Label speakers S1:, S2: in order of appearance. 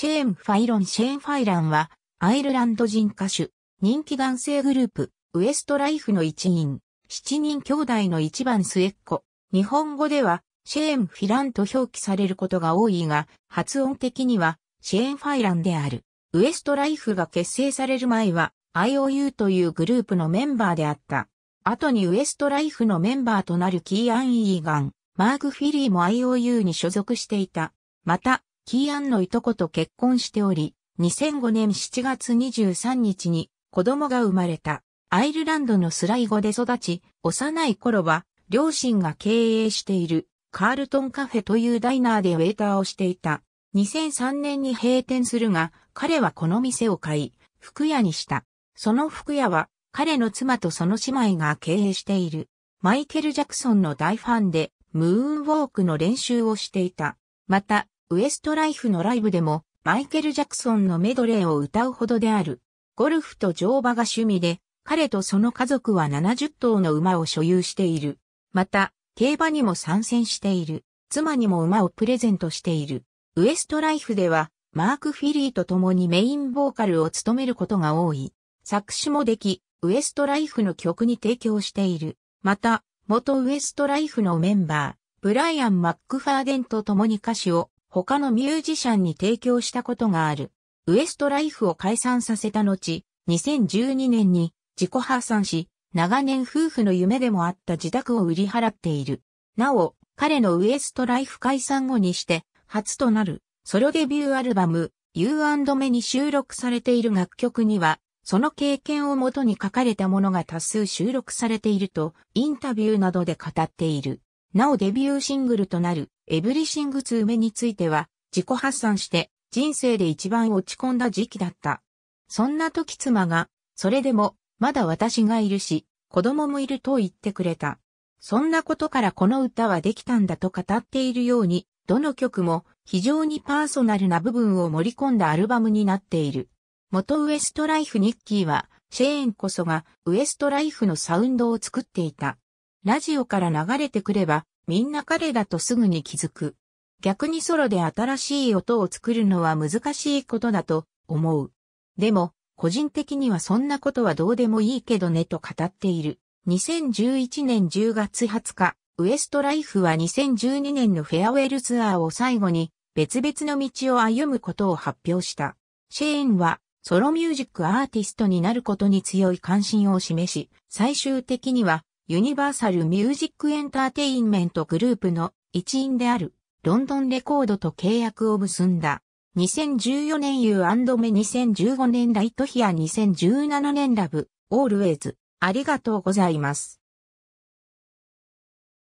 S1: シェーン・ファイロン・シェーン・ファイランは、アイルランド人歌手、人気男性グループ、ウエストライフの一員、七人兄弟の一番末っ子。日本語では、シェーン・フィランと表記されることが多いが、発音的には、シェーン・ファイランである。ウエストライフが結成される前は、IOU というグループのメンバーであった。後にウエストライフのメンバーとなるキーアン・イーガン、マーク・フィリーも IOU に所属していた。また、キーアンのいとこと結婚しており、2005年7月23日に子供が生まれた。アイルランドのスライゴで育ち、幼い頃は両親が経営しているカールトンカフェというダイナーでウェイターをしていた。2003年に閉店するが、彼はこの店を買い、服屋にした。その服屋は彼の妻とその姉妹が経営している。マイケル・ジャクソンの大ファンで、ムーンウォークの練習をしていた。また、ウエストライフのライブでも、マイケル・ジャクソンのメドレーを歌うほどである。ゴルフと乗馬が趣味で、彼とその家族は70頭の馬を所有している。また、競馬にも参戦している。妻にも馬をプレゼントしている。ウエストライフでは、マーク・フィリーと共にメインボーカルを務めることが多い。作詞もでき、ウエストライフの曲に提供している。また、元ウエストライフのメンバー、ブライアン・マックファーデンと共に歌詞を他のミュージシャンに提供したことがある。ウエストライフを解散させた後、2012年に自己破産し、長年夫婦の夢でもあった自宅を売り払っている。なお、彼のウエストライフ解散後にして、初となるソロデビューアルバム u Me に収録されている楽曲には、その経験をもとに書かれたものが多数収録されていると、インタビューなどで語っている。なおデビューシングルとなるエブリシング・ツー・メについては、自己発散して人生で一番落ち込んだ時期だった。そんな時妻が、それでも、まだ私がいるし、子供もいると言ってくれた。そんなことからこの歌はできたんだと語っているように、どの曲も非常にパーソナルな部分を盛り込んだアルバムになっている。元ウエストライフニッキーは、シェーンこそがウエストライフのサウンドを作っていた。ラジオから流れてくればみんな彼だとすぐに気づく。逆にソロで新しい音を作るのは難しいことだと思う。でも、個人的にはそんなことはどうでもいいけどねと語っている。2011年10月20日、ウエストライフは2012年のフェアウェルツアーを最後に別々の道を歩むことを発表した。シェーンはソロミュージックアーティストになることに強い関心を示し、最終的にはユニバーサル・ミュージック・エンターテインメント・グループの一員であるロンドンレコードと契約を結んだ。2014年 U&Me2015 年ライトヒア2017年ラブ、オールウェイズ。ありがとうございます。